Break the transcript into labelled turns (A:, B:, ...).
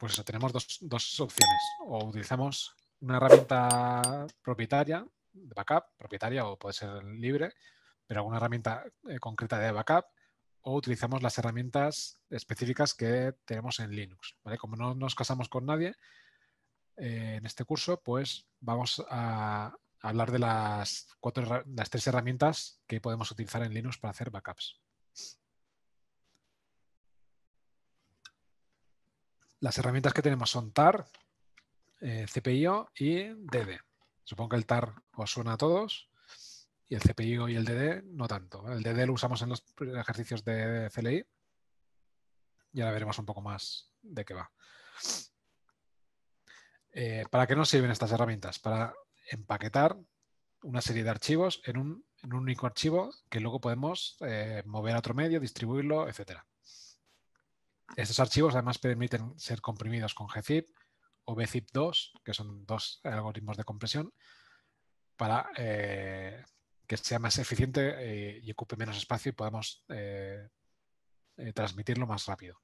A: pues eso, tenemos dos, opciones. O utilizamos una herramienta propietaria de backup, propietaria o puede ser libre, pero alguna herramienta eh, concreta de backup, o utilizamos las herramientas específicas que tenemos en Linux. Como no nos casamos con nadie eh, en este curso, pues vamos a hablar de las, cuatro, las tres herramientas que podemos utilizar en Linux para hacer backups. Las herramientas que tenemos son TAR, eh, CPIO y DD. Supongo que el TAR os suena a todos y el CPIO y el DD no tanto. El DD lo usamos en los ejercicios de CLI y ahora veremos un poco más de qué va. Eh, ¿Para qué nos sirven estas herramientas? Para empaquetar una serie de archivos en un, único archivo que luego podemos eh, mover a otro medio, distribuirlo, etcétera. Estos archivos además permiten ser comprimidos con GZIP o BZIP2, que son dos algoritmos de compresión, para eh, que sea más eficiente eh, y ocupe menos espacio y podamos eh, transmitirlo más rápido.